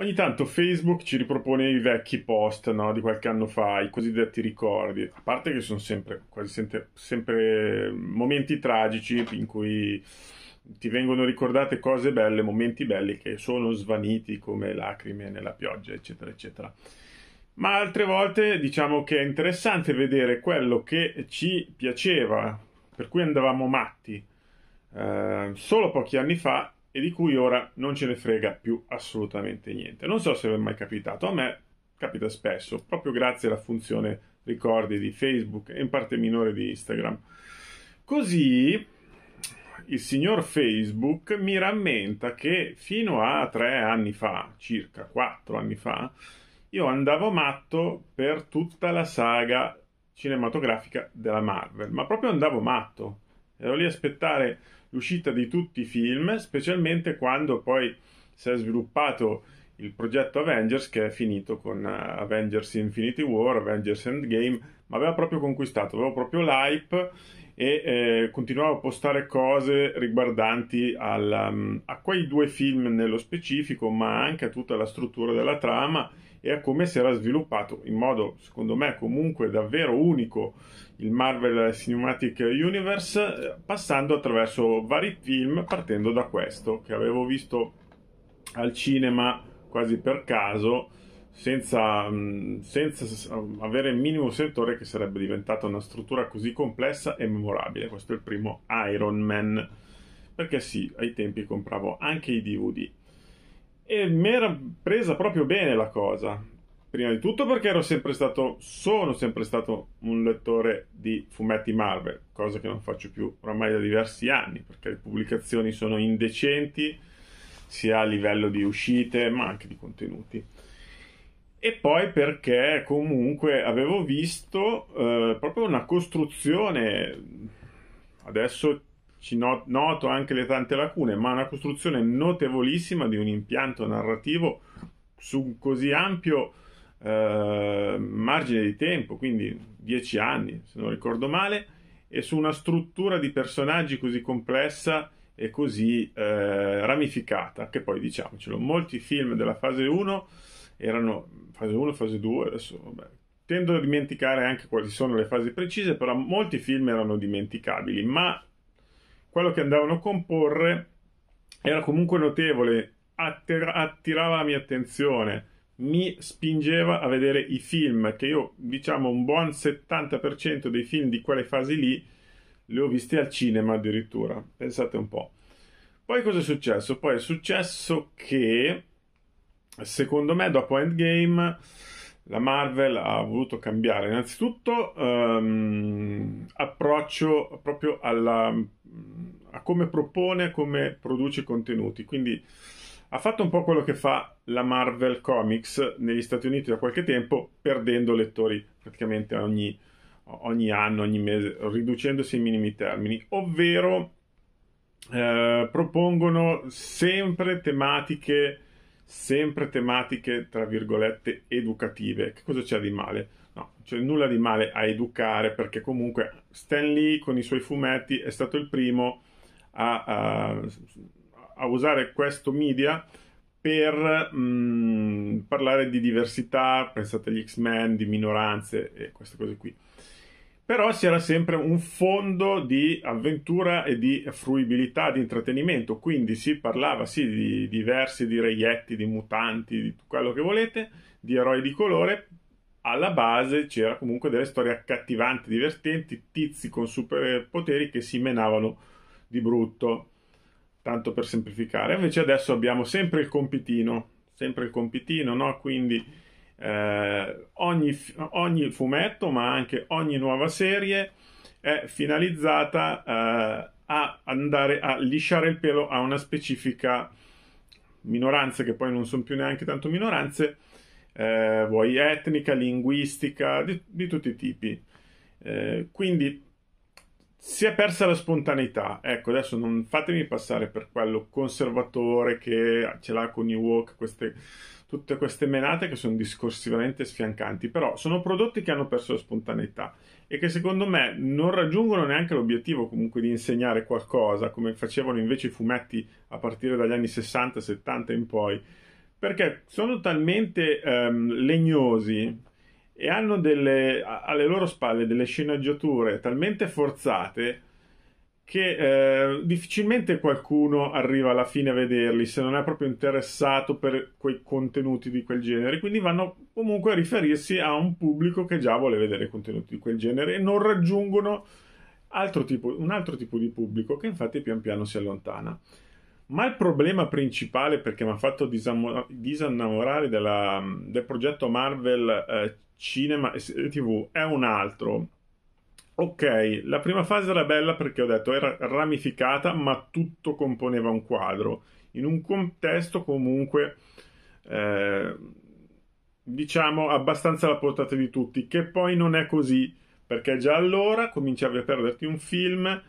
Ogni tanto Facebook ci ripropone i vecchi post no, di qualche anno fa, i cosiddetti ricordi, a parte che sono sempre, quasi sempre, sempre momenti tragici in cui ti vengono ricordate cose belle, momenti belli che sono svaniti come lacrime nella pioggia, eccetera, eccetera. Ma altre volte diciamo che è interessante vedere quello che ci piaceva, per cui andavamo matti eh, solo pochi anni fa e di cui ora non ce ne frega più assolutamente niente. Non so se vi è mai capitato, a me capita spesso, proprio grazie alla funzione ricordi di Facebook e in parte minore di Instagram. Così il signor Facebook mi rammenta che fino a tre anni fa, circa quattro anni fa, io andavo matto per tutta la saga cinematografica della Marvel, ma proprio andavo matto. Ero lì a aspettare l'uscita di tutti i film, specialmente quando poi si è sviluppato il progetto Avengers che è finito con eh, Avengers Infinity War, Avengers Endgame, ma aveva proprio conquistato, aveva proprio l'hype e eh, continuava a postare cose riguardanti al, mm, a quei due film nello specifico, ma anche a tutta la struttura della trama e a come si era sviluppato in modo, secondo me, comunque davvero unico il Marvel Cinematic Universe, passando attraverso vari film, partendo da questo che avevo visto al cinema quasi per caso. Senza, mm, senza, mm, avere il minimo settore che sarebbe diventata una struttura così complessa e memorabile. Questo è il primo Iron Man. Perché sì, ai tempi compravo anche i DVD e mi era presa proprio bene la cosa. Prima di tutto perché ero sempre stato, sono sempre stato un lettore di fumetti Marvel, cosa che non faccio più oramai da diversi anni, perché le pubblicazioni sono indecenti, sia a livello di uscite ma anche di contenuti. E poi perché comunque avevo visto eh, proprio una costruzione, adesso ci noto anche le tante lacune, ma una costruzione notevolissima di un impianto narrativo su un così ampio eh, margine di tempo, quindi dieci anni, se non ricordo male, e su una struttura di personaggi così complessa e così eh, ramificata, che poi diciamocelo, molti film della fase 1 erano fase 1, fase 2, adesso vabbè, tendo a dimenticare anche quali sono le fasi precise, però molti film erano dimenticabili, ma quello che andavano a comporre era comunque notevole, attir- attirava la mia attenzione, mi spingeva a vedere i film, che io diciamo un buon 70% dei film di quelle fasi lì li ho visti al cinema addirittura, pensate un po'. Poi cosa è successo? Poi è successo che, secondo me, dopo Endgame la Marvel ha voluto cambiare innanzitutto um, approccio proprio alla, mm, a come propone, a come produce contenuti. Quindi ha fatto un po' quello che fa la Marvel Comics negli Stati Uniti da qualche tempo, perdendo lettori praticamente ogni, ogni anno, ogni mese, riducendosi ai minimi termini, ovvero eh, propongono sempre tematiche sempre tematiche, tra virgolette, educative. Che cosa c'è di male? No, c'è nulla di male a educare perché comunque Stan Lee con i suoi fumetti è stato il primo a, a, a usare questo media per mh, mm, parlare di diversità, pensate agli X-Men, di minoranze e queste cose qui però c'era sempre un fondo di avventura e di fruibilità, di intrattenimento, quindi si parlava sì di diversi, di reietti, di mutanti, di quello che volete, di eroi di colore, alla base c'era comunque delle storie accattivanti, divertenti, tizi con superpoteri che si menavano di brutto, tanto per semplificare. Invece adesso abbiamo sempre il compitino, sempre il compitino, no? Quindi eh, ogni, ogni, fumetto, ma anche ogni nuova serie è finalizzata eh, a andare a lisciare il pelo a una specifica minoranza, che poi non sono più neanche tanto minoranze, eh, vuoi etnica, linguistica, di, di tutti i tipi. Eh, quindi si è persa la spontaneità. Ecco, adesso non fatemi passare per quello conservatore che ce l'ha con i walk, queste, tutte queste menate che sono discorsivamente sfiancanti, però sono prodotti che hanno perso la spontaneità e che secondo me non raggiungono neanche l'obiettivo comunque di insegnare qualcosa, come facevano invece i fumetti a partire dagli anni 60, 70 in poi, perché sono talmente ehm, legnosi e hanno delle, alle loro spalle delle sceneggiature talmente forzate che eh, difficilmente qualcuno arriva alla fine a vederli se non è proprio interessato per quei contenuti di quel genere, quindi vanno comunque a riferirsi a un pubblico che già vuole vedere contenuti di quel genere e non raggiungono altro tipo, un altro tipo di pubblico che infatti pian piano si allontana. Ma il problema principale perché mi ha fatto disamo- del progetto Marvel eh, Cinema e TV è un altro. Ok, la prima fase era bella perché ho detto era ramificata, ma tutto componeva un quadro. In un contesto comunque, eh, diciamo, abbastanza alla portata di tutti, che poi non è così, perché già allora cominciavi a perderti un film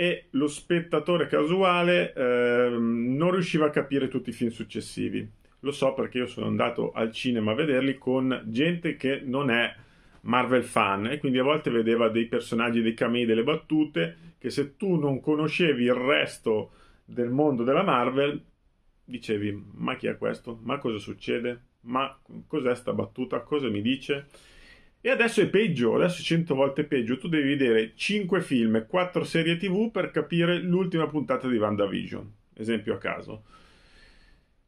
e lo spettatore casuale eh, non riusciva a capire tutti i film successivi. Lo so perché io sono andato al cinema a vederli con gente che non è Marvel fan e quindi a volte vedeva dei personaggi, dei camei, delle battute che se tu non conoscevi il resto del mondo della Marvel dicevi ma chi è questo? Ma cosa succede? Ma cos'è sta battuta? Cosa mi dice? E adesso è peggio, adesso è 100 volte peggio. Tu devi vedere 5 film, e 4 serie TV per capire l'ultima puntata di WandaVision, esempio a caso.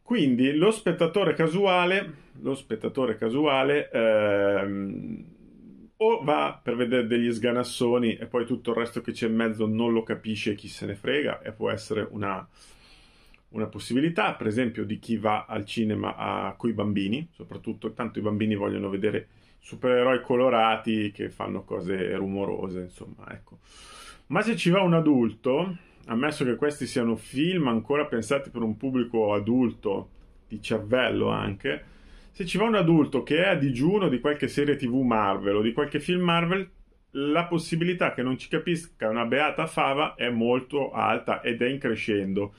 Quindi lo spettatore casuale, lo spettatore casuale ehm, o va per vedere degli sganassoni e poi tutto il resto che c'è in mezzo non lo capisce chi se ne frega e può essere una, una possibilità, per esempio, di chi va al cinema a, coi bambini, soprattutto tanto i bambini vogliono vedere supereroi colorati che fanno cose rumorose, insomma, ecco. Ma se ci va un adulto, ammesso che questi siano film ancora pensati per un pubblico adulto, di cervello anche, se ci va un adulto che è a digiuno di qualche serie TV Marvel o di qualche film Marvel, la possibilità che non ci capisca una beata fava è molto alta ed è in crescendo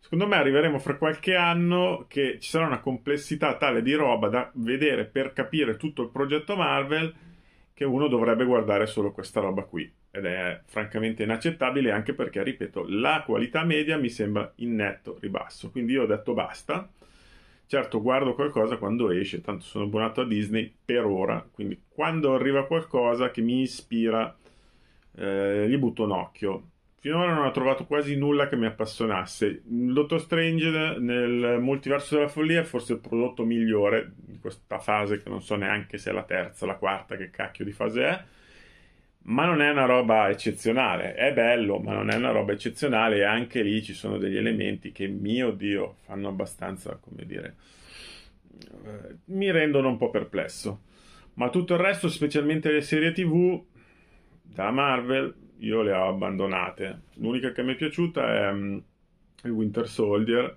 Secondo me arriveremo fra qualche anno che ci sarà una complessità tale di roba da vedere per capire tutto il progetto Marvel che uno dovrebbe guardare solo questa roba qui. Ed è francamente inaccettabile anche perché, ripeto, la qualità media mi sembra in netto ribasso. Quindi io ho detto basta. Certo, guardo qualcosa quando esce, tanto sono abbonato a Disney per ora. Quindi quando arriva qualcosa che mi ispira, eh, gli butto un occhio finora non ho trovato quasi nulla che mi appassionasse. Dottor Strange nel Multiverso della Follia è forse il prodotto migliore di questa fase, che non so neanche se è la terza, la quarta, che cacchio di fase è. Ma non è una roba eccezionale, è bello, ma non è una roba eccezionale e anche lì ci sono degli elementi che, mio Dio, fanno abbastanza, come dire, eh, mi rendono un po' perplesso. Ma tutto il resto, specialmente le serie TV, della Marvel io le ho abbandonate. L'unica che mi è piaciuta è mm, il Winter Soldier,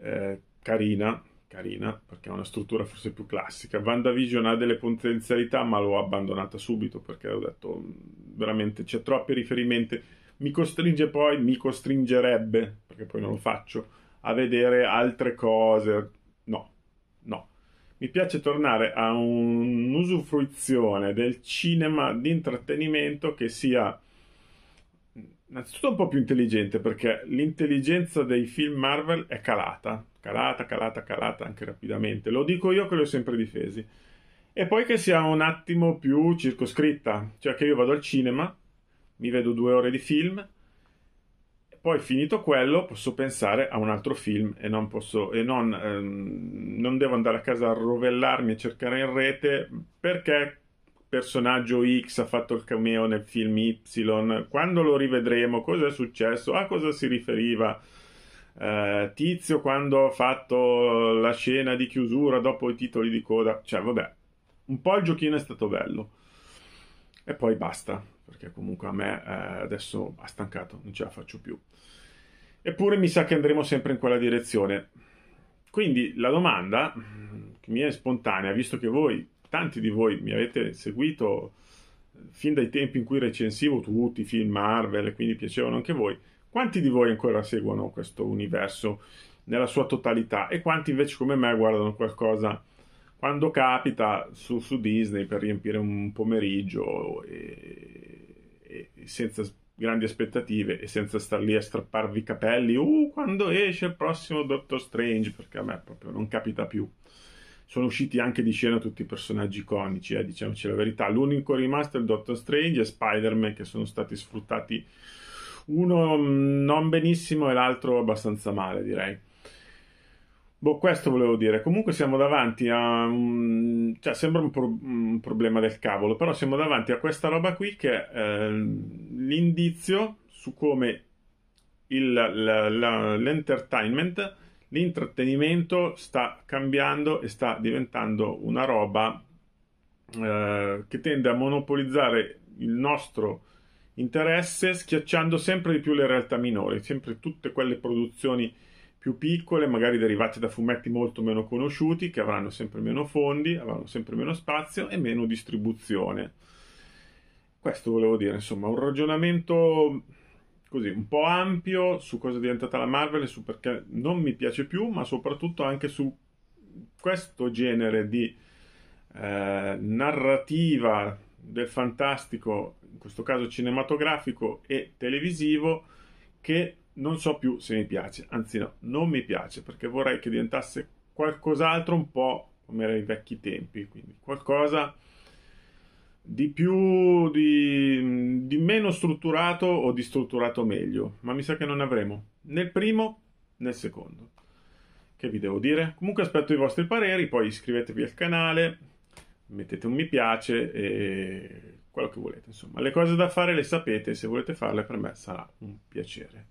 eh, carina, carina, perché ha una struttura forse più classica. WandaVision ha delle potenzialità, ma l'ho abbandonata subito perché ho detto mm, veramente c'è troppi riferimenti. Mi costringe poi, mi costringerebbe, perché poi non lo faccio, a vedere altre cose. No, mi piace tornare a un'usufruizione del cinema di intrattenimento che sia innanzitutto un po' più intelligente perché l'intelligenza dei film Marvel è calata, calata, calata, calata anche rapidamente. Lo dico io che li ho sempre difesi. E poi che sia un attimo più circoscritta, cioè che io vado al cinema, mi vedo due ore di film, poi finito quello posso pensare a un altro film e non, posso, e non, ehm, non devo andare a casa a rovellarmi e cercare in rete perché personaggio X ha fatto il cameo nel film Y, quando lo rivedremo, cosa è successo, a cosa si riferiva. Eh, tizio quando ha fatto la scena di chiusura dopo i titoli di coda, cioè vabbè, un po' il giochino è stato bello e poi basta perché comunque a me eh, adesso ha stancato, non ce la faccio più. Eppure mi sa che andremo sempre in quella direzione. Quindi la domanda mm, che mi è spontanea, visto che voi, tanti di voi, mi avete seguito eh, fin dai tempi in cui recensivo tutti i film Marvel e quindi piacevano anche voi, quanti di voi ancora seguono questo universo nella sua totalità e quanti invece come me guardano qualcosa quando capita su, su Disney per riempire un pomeriggio e, senza grandi aspettative e senza star lì a strapparvi i capelli, uh, quando esce il prossimo Doctor Strange, perché a me proprio non capita più. Sono usciti anche di scena tutti i personaggi iconici, eh, diciamoci la verità. L'unico rimasto è il Doctor Strange e Spider-Man che sono stati sfruttati uno mm, non benissimo e l'altro abbastanza male, direi. Boh, questo volevo dire. Comunque siamo davanti a un... Cioè, sembra un, pro... un problema del cavolo, però siamo davanti a questa roba qui che è eh, l'indizio su come il, la, la, l'entertainment, l'intrattenimento sta cambiando e sta diventando una roba eh, che tende a monopolizzare il nostro interesse, schiacciando sempre di più le realtà minori, sempre tutte quelle produzioni più piccole, magari derivate da fumetti molto meno conosciuti, che avranno sempre meno fondi, avranno sempre meno spazio e meno distribuzione. Questo volevo dire, insomma, un ragionamento così un po' ampio su cosa è diventata la Marvel e su perché non mi piace più, ma soprattutto anche su questo genere di eh, narrativa del fantastico, in questo caso cinematografico e televisivo, che non so più se mi piace, anzi no, non mi piace perché vorrei che diventasse qualcos'altro un po' come era i vecchi tempi, quindi qualcosa di più, di, di, meno strutturato o di strutturato meglio, ma mi sa che non avremo nel primo nel secondo. Che vi devo dire? Comunque aspetto i vostri pareri, poi iscrivetevi al canale, mettete un mi piace e quello che volete, insomma, le cose da fare le sapete, se volete farle per me sarà un piacere.